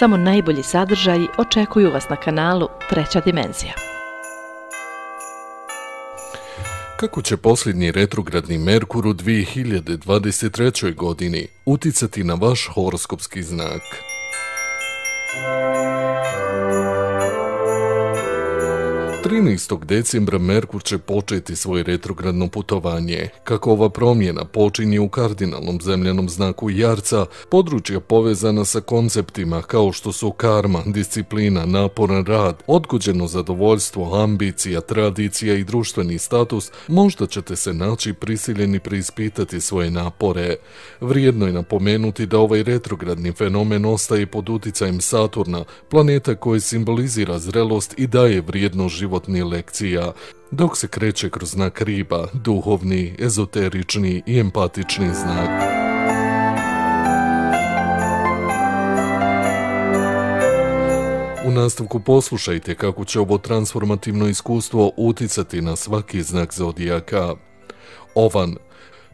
samo najbolji sadržaji očekuju vas na kanalu Treća dimenzija. Kako će posljednji retrogradni Merkur u 2023. godini uticati na vaš horoskopski znak? 13. decembra Merkur će početi svoje retrogradno putovanje. Kako ova promjena počinje u kardinalnom zemljanom znaku Jarca, područja povezana sa konceptima kao što su karma, disciplina, naporan rad, odgođeno zadovoljstvo, ambicija, tradicija i društveni status, možda ćete se naći prisiljeni preispitati svoje napore. Vrijedno je napomenuti da ovaj retrogradni fenomen ostaje pod uticajem Saturna, planeta koji simbolizira zrelost i daje vrijednost život lekcija, dok se kreće kroz znak riba, duhovni, ezoterični i empatični znak. U nastavku poslušajte kako će ovo transformativno iskustvo uticati na svaki znak zodijaka. Ovan,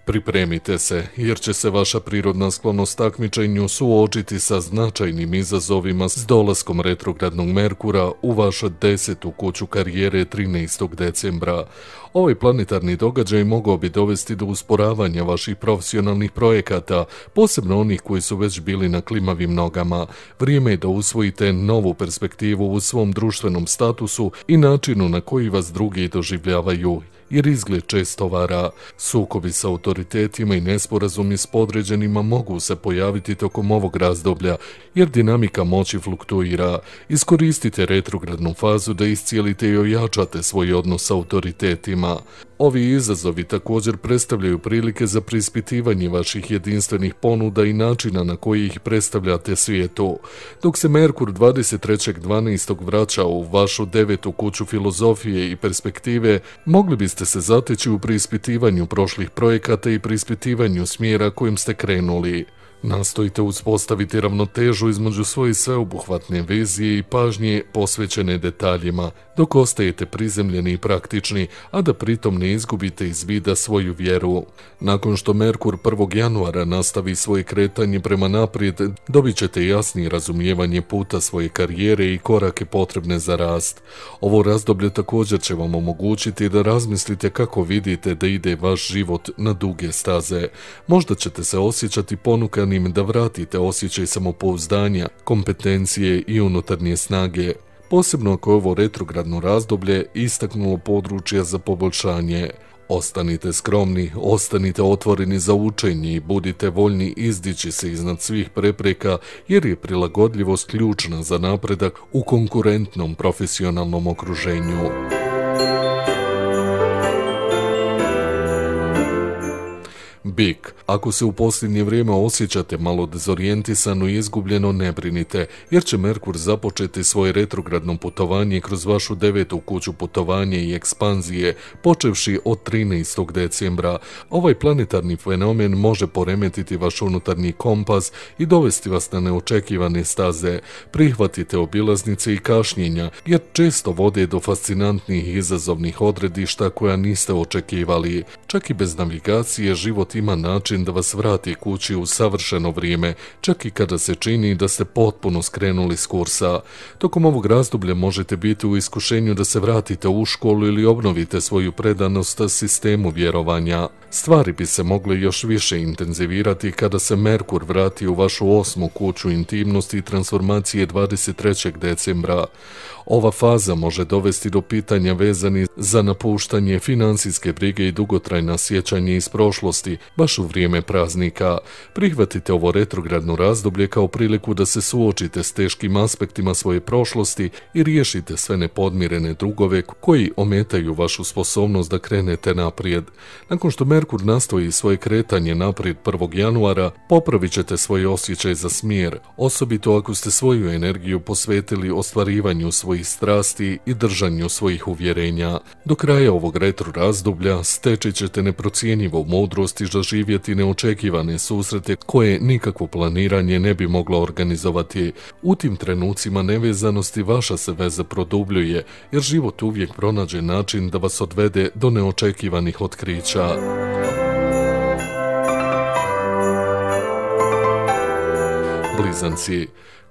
Pripremite se, jer će se vaša prirodna sklonost takmičenju suočiti sa značajnim izazovima s dolaskom retrogradnog Merkura u vašu desetu kuću karijere 13. decembra. Ovaj planetarni događaj mogao bi dovesti do usporavanja vaših profesionalnih projekata, posebno onih koji su već bili na klimavim nogama. Vrijeme je da usvojite novu perspektivu u svom društvenom statusu i načinu na koji vas drugi doživljavaju jer izgled često vara. Sukobi sa autoritetima i nesporazumi s podređenima mogu se pojaviti tokom ovog razdoblja, jer dinamika moći fluktuira. Iskoristite retrogradnu fazu da iscijelite i ojačate svoj odnos sa autoritetima. Ovi izazovi također predstavljaju prilike za prispitivanje vaših jedinstvenih ponuda i načina na koji ih predstavljate svijetu. Dok se Merkur 23.12. vraća u vašu devetu kuću filozofije i perspektive, mogli biste se zateći u prispitivanju prošlih projekata i prispitivanju smjera kojim ste krenuli. Nastojite uspostaviti ravnotežu između svoje sveobuhvatne vizije i pažnje posvećene detaljima, dok ostajete prizemljeni i praktični, a da pritom ne izgubite iz vida svoju vjeru. Nakon što Merkur 1. januara nastavi svoje kretanje prema naprijed, dobit ćete jasnije razumijevanje puta svoje karijere i korake potrebne za rast. Ovo razdoblje također će vam omogućiti da razmislite kako vidite da ide vaš život na duge staze. Možda ćete se osjećati ponukan da vratite osjećaj samopouzdanja, kompetencije i unutarnje snage, posebno ako je ovo retrogradno razdoblje istaknulo područja za poboljšanje. Ostanite skromni, ostanite otvoreni za učenje i budite voljni izdići se iznad svih prepreka jer je prilagodljivost ključna za napredak u konkurentnom profesionalnom okruženju. bik. Ako se u posljednje vrijeme osjećate malo dezorijentisano i izgubljeno, ne brinite, jer će Merkur započeti svoje retrogradno putovanje kroz vašu devetu kuću putovanje i ekspanzije, počevši od 13. decembra. Ovaj planetarni fenomen može poremetiti vaš unutarnji kompas i dovesti vas na neočekivane staze. Prihvatite obilaznice i kašnjenja, jer često vode do fascinantnih i izazovnih odredišta koja niste očekivali. Čak i bez navigacije život ima ima način da vas vrati kući u savršeno vrijeme, čak i kada se čini da ste potpuno skrenuli s kursa. Tokom ovog razdoblja možete biti u iskušenju da se vratite u školu ili obnovite svoju predanost sistemu vjerovanja. Stvari bi se mogle još više intenzivirati kada se Merkur vrati u vašu osmu kuću intimnosti i transformacije 23. decembra. Ova faza može dovesti do pitanja vezani za napuštanje financijske brige i dugotrajna sjećanje iz prošlosti, baš u vrijeme praznika. Prihvatite ovo retrogradno razdoblje kao priliku da se suočite s teškim aspektima svoje prošlosti i riješite sve nepodmirene drugove koji ometaju vašu sposobnost da krenete naprijed. Nakon što Merkur nastoji svoje kretanje naprijed 1. januara, popravit ćete svoj osjećaj za smjer, osobito ako ste svoju energiju posvetili ostvarivanju svojih strasti i držanju svojih uvjerenja. Do kraja ovog retro razdoblja steći ćete neprocijenjivo mudrost i živjeti neočekivane susrete koje nikakvo planiranje ne bi moglo organizovati. U tim trenucima nevezanosti vaša se veza produbljuje, jer život uvijek pronađe način da vas odvede do neočekivanih otkrića. Blizanci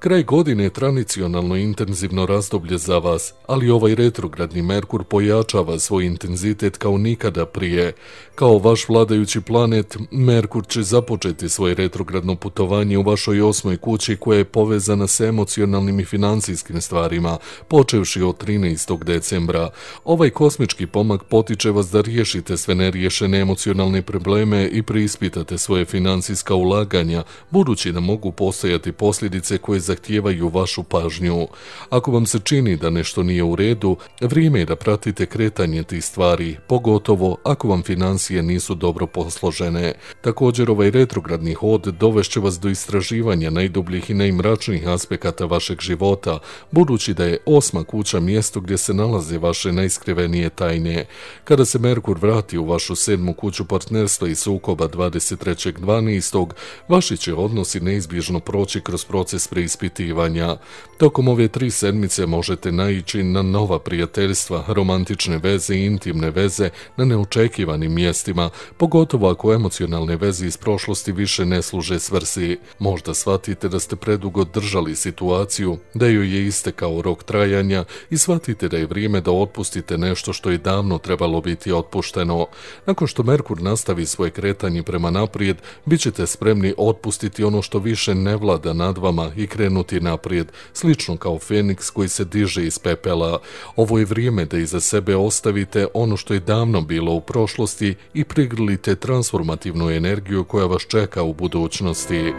Kraj godine je tradicionalno intenzivno razdoblje za vas, ali ovaj retrogradni Merkur pojačava svoj intenzitet kao nikada prije. Kao vaš vladajući planet, Merkur će započeti svoje retrogradno putovanje u vašoj osmoj kući koja je povezana s emocionalnim i financijskim stvarima, počevši od 13. decembra. Ovaj kosmički pomak potiče vas da riješite sve neriješene emocionalne probleme i preispitate svoje financijska ulaganja, budući da mogu postojati posljedice koje za zahtijevaju vašu pažnju. Ako vam se čini da nešto nije u redu, vrijeme je da pratite kretanje tih stvari, pogotovo ako vam financije nisu dobro posložene. Također ovaj retrogradni hod dovešće vas do istraživanja najdubljih i najmračnijih aspekata vašeg života, budući da je osma kuća mjesto gdje se nalaze vaše najskrivenije tajne. Kada se Merkur vrati u vašu sedmu kuću partnerstva i sukoba 23.12. vaši će odnosi neizbježno proći kroz proces preispravljanja ispitivanja. Tokom ove tri sedmice možete naići na nova prijateljstva, romantične veze i intimne veze na neočekivanim mjestima, pogotovo ako emocionalne veze iz prošlosti više ne služe svrsi. Možda shvatite da ste predugo držali situaciju, da joj je istekao rok trajanja i shvatite da je vrijeme da otpustite nešto što je davno trebalo biti otpušteno. Nakon što Merkur nastavi svoje kretanje prema naprijed, bit ćete spremni otpustiti ono što više ne vlada nad vama i kretanje krenuti naprijed, slično kao Feniks koji se diže iz pepela. Ovo je vrijeme da iza sebe ostavite ono što je davno bilo u prošlosti i prigrlite transformativnu energiju koja vas čeka u budućnosti.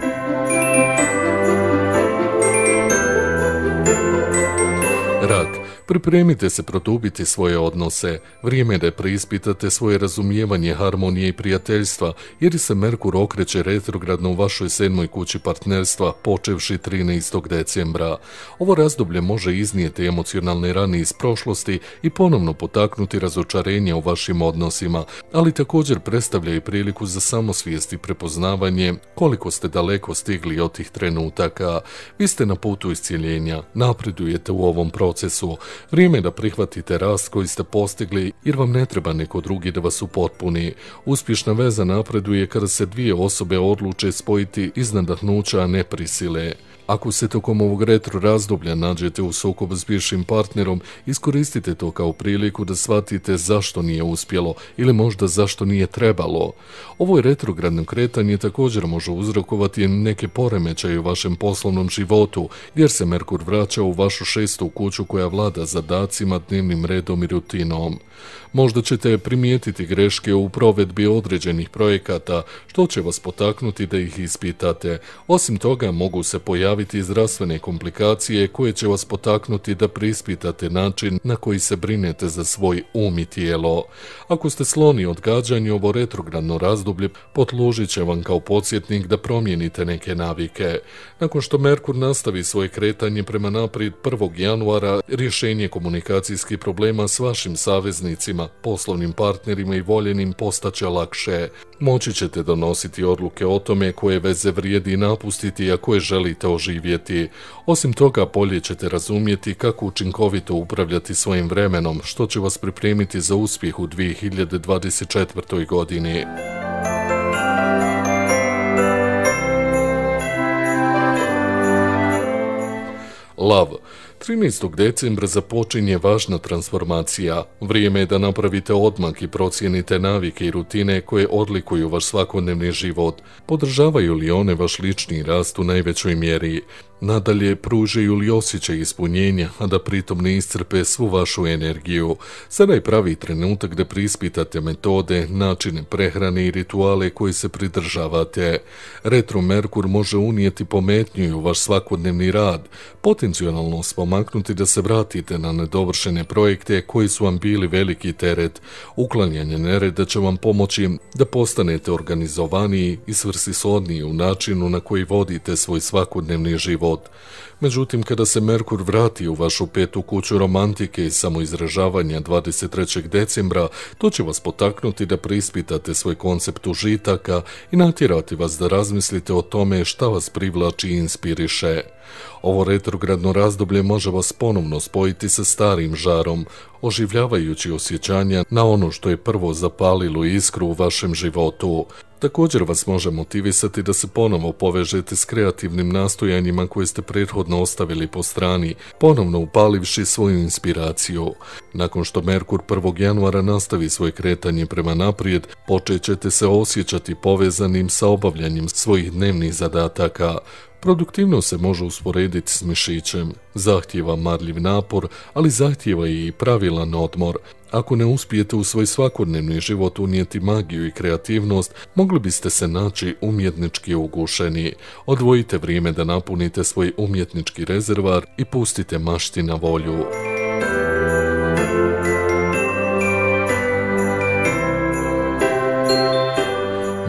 Pripremite se protubiti svoje odnose, vrijeme je da preispitate svoje razumijevanje harmonije i prijateljstva, jer se Merkur okreće retrogradno u vašoj sedmoj kući partnerstva počevši 13. decembra. Ovo razdoblje može iznijeti emocionalne rane iz prošlosti i ponovno potaknuti razočarenje u vašim odnosima, ali također predstavlja i priliku za samosvijest i prepoznavanje koliko ste daleko stigli od tih trenutaka. Vi ste na putu iscjeljenja, napredujete u ovom procesu, Vrijeme je da prihvatite rast koji ste postigli jer vam ne treba neko drugi da vas upotpuni. Uspješna veza napreduje kada se dvije osobe odluče spojiti iznadahnuća, a ne prisile. Ako se tokom ovog retro razdoblja nađete u sukobu s bivšim partnerom, iskoristite to kao priliku da shvatite zašto nije uspjelo ili možda zašto nije trebalo. Ovo je retrogradno kretanje također može uzrokovati neke poremećaje u vašem poslovnom životu, jer se Merkur vraća u vašu šestu kuću koja vlada zadacima, dnevnim redom i rutinom. Možda ćete primijetiti greške u provedbi određenih projekata, što će vas potaknuti da ih ispitate. Osim toga, mogu se pojaviti pojaviti zdravstvene komplikacije koje će vas potaknuti da prispitate način na koji se brinete za svoj um i tijelo. Ako ste sloni odgađanju ovo retrogradno razdoblje, potlužit će vam kao podsjetnik da promijenite neke navike. Nakon što Merkur nastavi svoje kretanje prema naprijed 1. januara, rješenje komunikacijskih problema s vašim saveznicima, poslovnim partnerima i voljenim postaće lakše. Moći ćete donositi odluke o tome koje veze vrijedi napustiti, a koje želite oživjeti živjeti. Osim toga, bolje ćete razumjeti kako učinkovito upravljati svojim vremenom, što će vas pripremiti za uspjeh u 2024. godini. Love 13. decembra započinje važna transformacija. Vrijeme je da napravite odmak i procijenite navike i rutine koje odlikuju vaš svakodnevni život. Podržavaju li one vaš lični rast u najvećoj mjeri? Nadalje, pružaju li osjećaj ispunjenja, a da pritom ne iscrpe svu vašu energiju. Sada je pravi trenutak da prispitate metode, načine prehrane i rituale koje se pridržavate. Retro Merkur može unijeti pometnju u vaš svakodnevni rad, potencijalno spomagati pomaknuti da se vratite na nedovršene projekte koji su vam bili veliki teret. Uklanjanje nereda će vam pomoći da postanete organizovaniji i svrsisodniji u načinu na koji vodite svoj svakodnevni život. Međutim, kada se Merkur vrati u vašu petu kuću romantike i samoizražavanja 23. decembra, to će vas potaknuti da prispitate svoj koncept užitaka i natjerati vas da razmislite o tome šta vas privlači i inspiriše. Ovo retrogradno razdoblje može vas ponovno spojiti sa starim žarom, oživljavajući osjećanja na ono što je prvo zapalilo iskru u vašem životu. Također vas može motivisati da se ponovo povežete s kreativnim nastojanjima koje ste prethodno ostavili po strani, ponovno upalivši svoju inspiraciju. Nakon što Merkur 1. januara nastavi svoje kretanje prema naprijed, počet ćete se osjećati povezanim sa obavljanjem svojih dnevnih zadataka, Produktivnost se može usporediti s mišićem, zahtjeva marljiv napor, ali zahtjeva i pravilan odmor. Ako ne uspijete u svoj svakodnevni život unijeti magiju i kreativnost, mogli biste se naći umjetnički ugušeni. Odvojite vrijeme da napunite svoj umjetnički rezervar i pustite mašti na volju.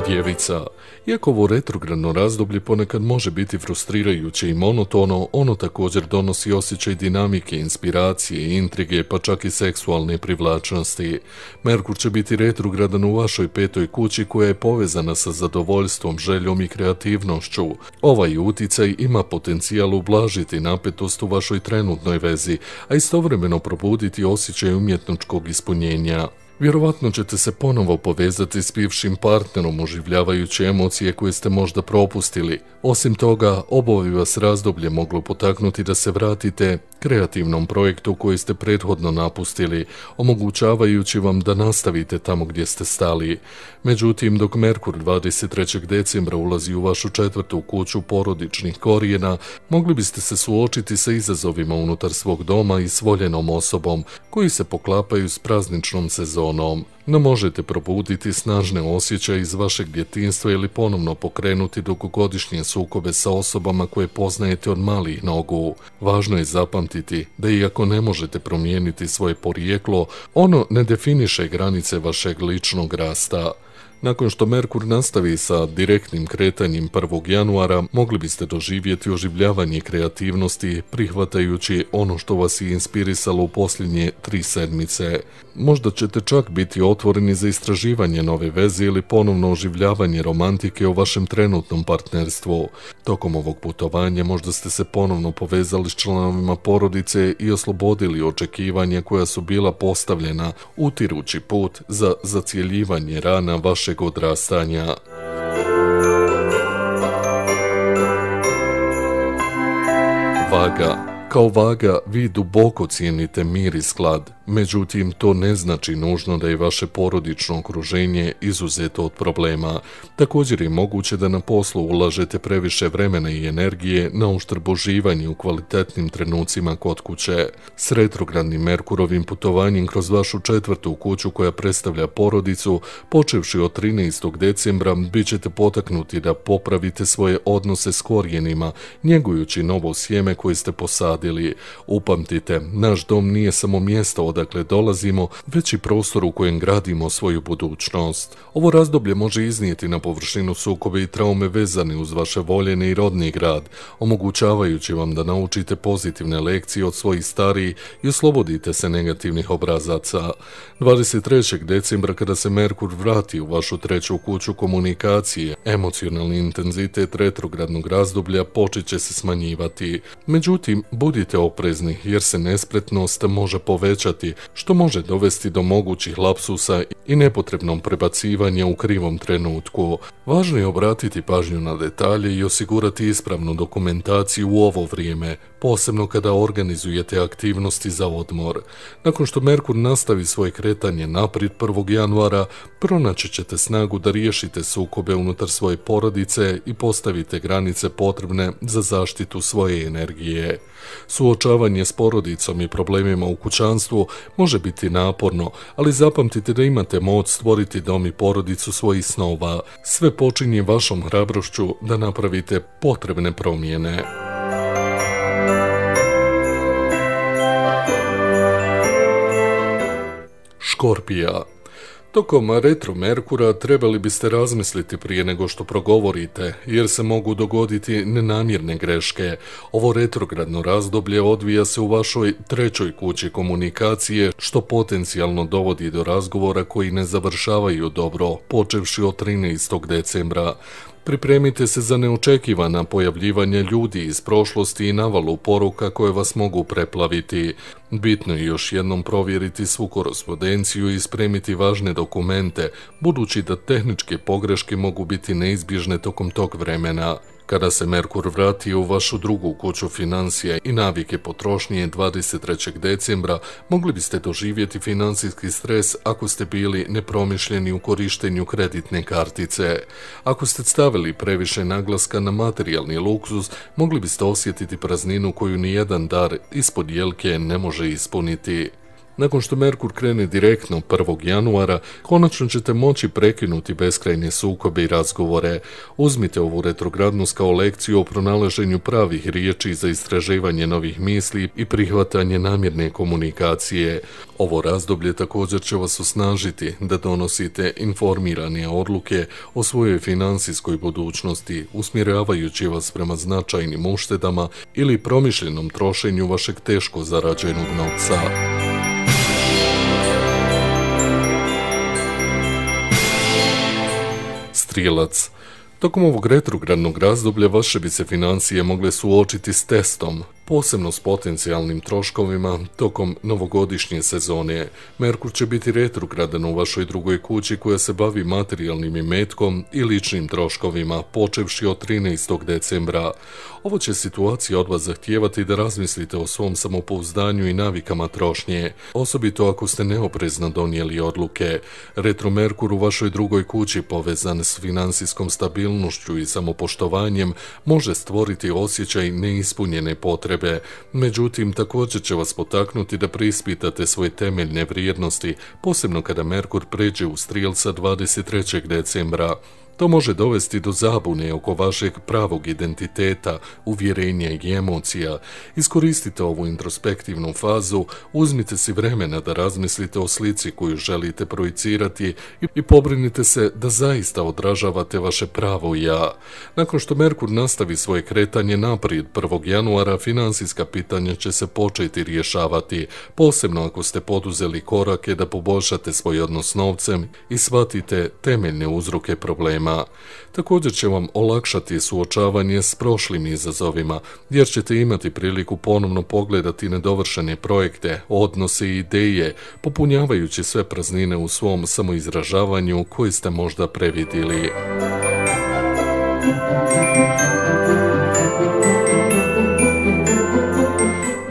djevica. Iako ovo retrogradno razdoblje ponekad može biti frustrirajuće i monotono, ono također donosi osjećaj dinamike, inspiracije, intrige, pa čak i seksualne privlačnosti. Merkur će biti retrogradan u vašoj petoj kući koja je povezana sa zadovoljstvom, željom i kreativnošću. Ovaj uticaj ima potencijal ublažiti napetost u vašoj trenutnoj vezi, a istovremeno probuditi osjećaj umjetničkog ispunjenja. Vjerovatno ćete se ponovo povezati s bivšim partnerom oživljavajući emocije koje ste možda propustili. Osim toga, oboje bi vas razdoblje moglo potaknuti da se vratite kreativnom projektu koji ste prethodno napustili, omogućavajući vam da nastavite tamo gdje ste stali. Međutim, dok Merkur 23. decembra ulazi u vašu četvrtu kuću porodičnih korijena, mogli biste se suočiti sa izazovima unutar svog doma i s voljenom osobom, koji se poklapaju s prazničnom sezonom onom, no možete probuditi snažne osjećaje iz vašeg djetinstva ili ponovno pokrenuti dugogodišnje sukobe sa osobama koje poznajete od malih nogu. Važno je zapamtiti da iako ne možete promijeniti svoje porijeklo, ono ne definiše granice vašeg ličnog rasta. Nakon što Merkur nastavi sa direktnim kretanjem 1. januara, mogli biste doživjeti oživljavanje kreativnosti prihvatajući ono što vas je inspirisalo u posljednje tri sedmice. Možda ćete čak biti otvoreni za istraživanje nove veze ili ponovno oživljavanje romantike u vašem trenutnom partnerstvu. Tokom ovog putovanja možda ste se ponovno povezali s članovima porodice i oslobodili očekivanja koja su bila postavljena, utirući put za zacijeljivanje rana vaše przygód Rasania. Waga. Kao vaga, vi duboko cijenite mir i sklad, međutim to ne znači nužno da je vaše porodično okruženje izuzeto od problema. Također je moguće da na poslu ulažete previše vremena i energije na uštrb u kvalitetnim trenucima kod kuće. S retrogradnim Merkurovim putovanjem kroz vašu četvrtu kuću koja predstavlja porodicu, počevši od 13. decembra, bit ćete potaknuti da popravite svoje odnose s korijenima, njegujući novo sjeme koje ste posadili Upamtite, naš dom nije samo mjesto odakle dolazimo, već i prostor u kojem gradimo svoju budućnost. Ovo razdoblje može iznijeti na površinu sukobe i traume vezane uz vaše voljene i rodni grad, omogućavajući vam da naučite pozitivne lekcije od svojih starijih i oslobodite se negativnih obrazaca. 23. decembra kada se Merkur vrati u vašu treću kuću komunikacije, emocionalni intenzitet retrogradnog razdoblja počet će se smanjivati. Međutim, budite oprezni jer se nespretnost može povećati, što može dovesti do mogućih lapsusa i nepotrebnom prebacivanja u krivom trenutku. Važno je obratiti pažnju na detalje i osigurati ispravnu dokumentaciju u ovo vrijeme, posebno kada organizujete aktivnosti za odmor. Nakon što Merkur nastavi svoje kretanje naprijed 1. januara, pronaći ćete snagu da riješite sukobe unutar svoje porodice i postavite granice potrebne za zaštitu svoje energije. Suočavanje s porodicom i problemima u kućanstvu može biti naporno, ali zapamtite da imate moć stvoriti dom i porodicu svojih snova. Sve počinje vašom hrabrošću da napravite potrebne promjene. škorpija. Tokom retro Merkura trebali biste razmisliti prije nego što progovorite, jer se mogu dogoditi nenamjerne greške. Ovo retrogradno razdoblje odvija se u vašoj trećoj kući komunikacije, što potencijalno dovodi do razgovora koji ne završavaju dobro, počevši od 13. decembra. Pripremite se za neočekivana pojavljivanja ljudi iz prošlosti i navalu poruka koje vas mogu preplaviti. Bitno je još jednom provjeriti svu korespondenciju i spremiti važne dokumente, budući da tehničke pogreške mogu biti neizbježne tokom tog vremena. Kada se Merkur vrati u vašu drugu kuću financija i navike potrošnje 23. decembra, mogli biste doživjeti financijski stres ako ste bili nepromišljeni u korištenju kreditne kartice. Ako ste stavili previše naglaska na materijalni luksuz, mogli biste osjetiti prazninu koju nijedan dar ispod jelke ne može ispuniti. Nakon što Merkur krene direktno 1. januara, konačno ćete moći prekinuti beskrajne sukobe i razgovore. Uzmite ovu retrogradnost kao lekciju o pronalaženju pravih riječi za istraživanje novih misli i prihvatanje namjerne komunikacije. Ovo razdoblje također će vas osnažiti da donosite informirane odluke o svojoj financijskoj budućnosti, usmjeravajući vas prema značajnim uštedama ili promišljenom trošenju vašeg teško zarađenog novca. Strilac. Tokom ovog retrogradnog razdoblja vaše bi se financije mogle suočiti s testom posebno s potencijalnim troškovima tokom novogodišnje sezone. Merkur će biti retrogradan u vašoj drugoj kući koja se bavi materijalnim imetkom i ličnim troškovima, počevši od 13. decembra. Ovo će situacija od vas zahtijevati da razmislite o svom samopouzdanju i navikama trošnje, osobito ako ste neoprezno donijeli odluke. Retro Merkur u vašoj drugoj kući povezan s finansijskom stabilnošću i samopoštovanjem može stvoriti osjećaj neispunjene potrebe potrebe, međutim također će vas potaknuti da preispitate svoje temeljne vrijednosti, posebno kada Merkur pređe u strijelca 23. decembra. To može dovesti do zabune oko vašeg pravog identiteta, uvjerenja i emocija. Iskoristite ovu introspektivnu fazu, uzmite si vremena da razmislite o slici koju želite projicirati i pobrinite se da zaista odražavate vaše pravo ja. Nakon što Merkur nastavi svoje kretanje naprijed 1. januara, finansijska pitanja će se početi rješavati, posebno ako ste poduzeli korake da poboljšate svoj odnos novcem i shvatite temeljne uzroke problema izazovima. Također će vam olakšati suočavanje s prošlim izazovima, jer ćete imati priliku ponovno pogledati nedovršene projekte, odnose i ideje, popunjavajući sve praznine u svom samoizražavanju koji ste možda previdili.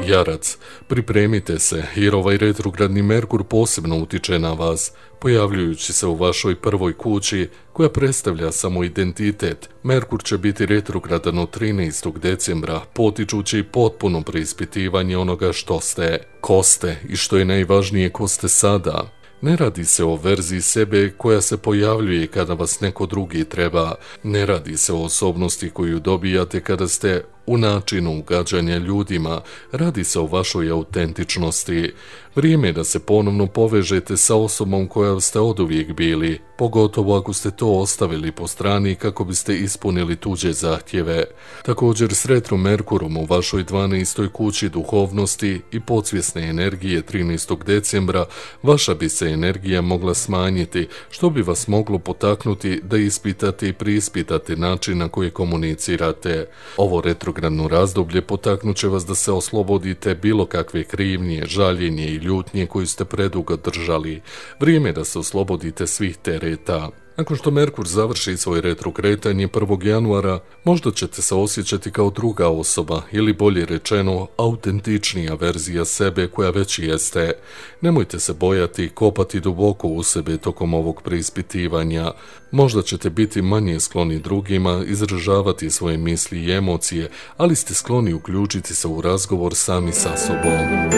jarac. Pripremite se, jer ovaj retrogradni Merkur posebno utiče na vas, pojavljujući se u vašoj prvoj kući, koja predstavlja samo identitet. Merkur će biti retrogradan od 13. decembra, potičući potpuno preispitivanje onoga što ste, ko ste i što je najvažnije ko ste sada. Ne radi se o verziji sebe koja se pojavljuje kada vas neko drugi treba, ne radi se o osobnosti koju dobijate kada ste u načinu ugađanja ljudima, radi se o vašoj autentičnosti. Vrijeme je da se ponovno povežete sa osobom koja ste oduvijek bili, pogotovo ako ste to ostavili po strani kako biste ispunili tuđe zahtjeve. Također s retro Merkurom u vašoj 12. kući duhovnosti i podsvjesne energije 13. decembra vaša bi se energija mogla smanjiti, što bi vas moglo potaknuti da ispitate i prispitate način na koji komunicirate. Ovo retrogradno razdoblje potaknut će vas da se oslobodite bilo kakve krivnje, žaljenje i ljutnje koju ste predugo držali. Vrijeme je da se oslobodite svih tere ta Nakon što Merkur završi svoj retrokretanje 1. januara, možda ćete se osjećati kao druga osoba ili bolje rečeno autentičnija verzija sebe koja već jeste. Nemojte se bojati kopati duboko u sebe tokom ovog preispitivanja. Možda ćete biti manje skloni drugima, izražavati svoje misli i emocije, ali ste skloni uključiti se u razgovor sami sa sobom.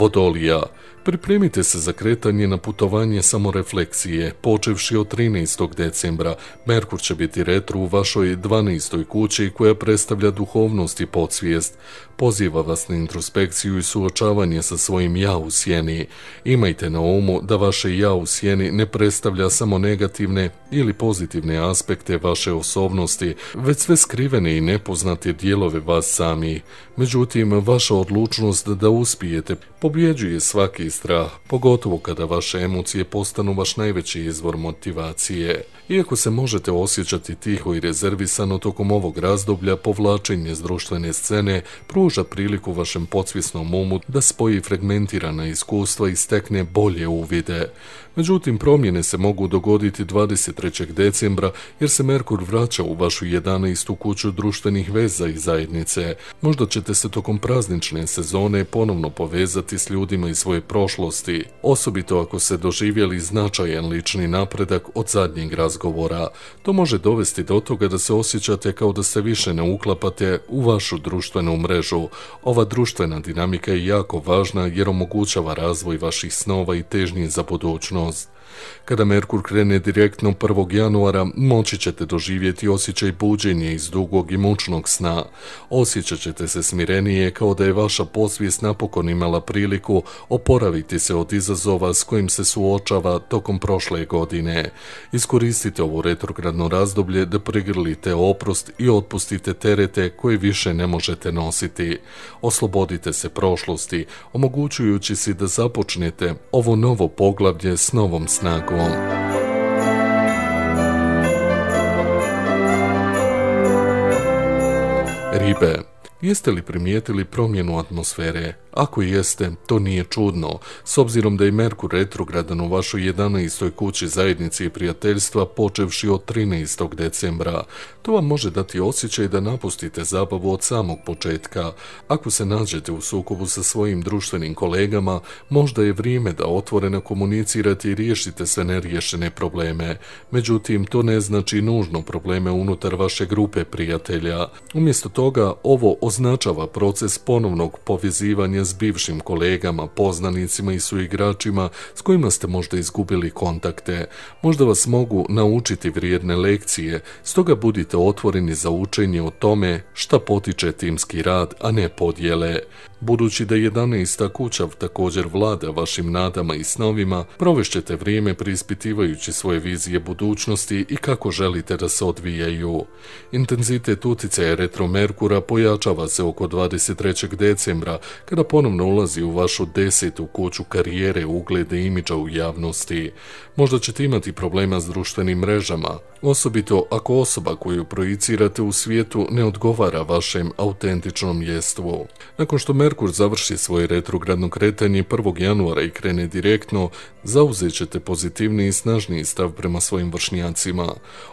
vodolija Pripremite se za kretanje na putovanje samorefleksije. Počevši od 13. decembra, Merkur će biti retro u vašoj 12. kući koja predstavlja duhovnost i podsvijest. Poziva vas na introspekciju i suočavanje sa svojim ja u sjeni. Imajte na umu da vaše ja u sjeni ne predstavlja samo negativne ili pozitivne aspekte vaše osobnosti, već sve skrivene i nepoznate dijelove vas sami. Međutim, vaša odlučnost da uspijete pobjeđuje svaki strah, pogotovo kada vaše emocije postanu vaš najveći izvor motivacije. Iako se možete osjećati tiho i rezervisano tokom ovog razdoblja, povlačenje s društvene scene pruža priliku vašem podsvjesnom umu da spoji fragmentirana iskustva i stekne bolje uvide. Međutim, promjene se mogu dogoditi 23. decembra jer se Merkur vraća u vašu 11. kuću društvenih veza i zajednice. Možda ćete se tokom praznične sezone ponovno povezati s ljudima iz svoje prošlosti, osobito ako se doživjeli značajan lični napredak od zadnjeg razgovora. To može dovesti do toga da se osjećate kao da se više ne uklapate u vašu društvenu mrežu. Ova društvena dinamika je jako važna jer omogućava razvoj vaših snova i težnji za budućnost. Girls Kada Merkur krene direktno 1. januara, moći ćete doživjeti osjećaj buđenje iz dugog i mučnog sna. Osjećat ćete se smirenije kao da je vaša posvijest napokon imala priliku oporaviti se od izazova s kojim se suočava tokom prošle godine. Iskoristite ovo retrogradno razdoblje da prigrlite oprost i otpustite terete koje više ne možete nositi. Oslobodite se prošlosti, omogućujući si da započnete ovo novo poglavlje s novom pienākumu. Rībē. Jeste li primijetili promjenu atmosfere? Ako jeste, to nije čudno, s obzirom da je Merkur retrogradan u vašoj 11. kući zajednici i prijateljstva počevši od 13. decembra. To vam može dati osjećaj da napustite zabavu od samog početka. Ako se nađete u sukobu sa svojim društvenim kolegama, možda je vrijeme da otvoreno komunicirate i riješite sve neriješene probleme. Međutim, to ne znači nužno probleme unutar vaše grupe prijatelja. Umjesto toga, ovo označava proces ponovnog povezivanja s bivšim kolegama, poznanicima i suigračima s kojima ste možda izgubili kontakte. Možda vas mogu naučiti vrijedne lekcije, stoga budite otvoreni za učenje o tome šta potiče timski rad, a ne podjele. Budući da 11. kućav također vlada vašim nadama i snovima, provešćete vrijeme preispitivajući svoje vizije budućnosti i kako želite da se odvijaju. Intenzitet utjecaja retromerkura pojačava se oko 23. decembra, kada ponovno ulazi u vašu desetu kuću karijere, uglede i imidža u javnosti. Možda ćete imati problema s društvenim mrežama, osobito ako osoba koju projicirate u svijetu ne odgovara vašem autentičnom ljestvu. Nakon što Merkur završi svoje retrogradno kretanje 1. januara i krene direktno, zauzet ćete pozitivni i snažniji stav prema svojim vršnjacima.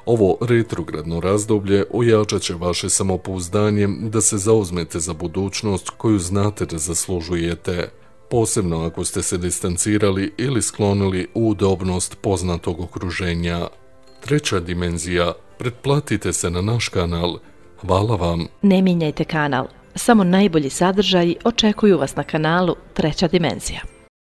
Ovo retrogradno razdoblje ojačat će vaše samopouzdanje da se zauzmete za budućnost koju znate da zaslužujete posebno ako ste se distancirali ili sklonili u udobnost poznatog okruženja. Treća dimenzija, pretplatite se na naš kanal. Hvala vam. Ne mijenjajte kanal. Samo najbolji sadržaji očekuju vas na kanalu Treća dimenzija.